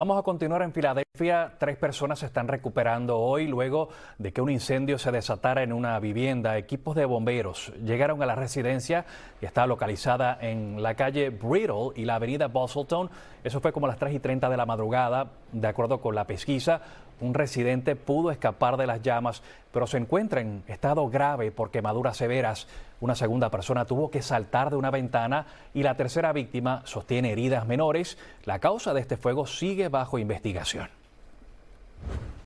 Vamos a continuar en Filadelfia. Tres personas se están recuperando hoy luego de que un incendio se desatara en una vivienda. Equipos de bomberos llegaron a la residencia que está localizada en la calle Brittle y la avenida Bosselton. Eso fue como las 3 y 30 de la madrugada. De acuerdo con la pesquisa, un residente pudo escapar de las llamas, pero se encuentra en estado grave por quemaduras severas. Una segunda persona tuvo que saltar de una ventana y la tercera víctima sostiene heridas menores. La causa de este fuego sigue bajo investigación.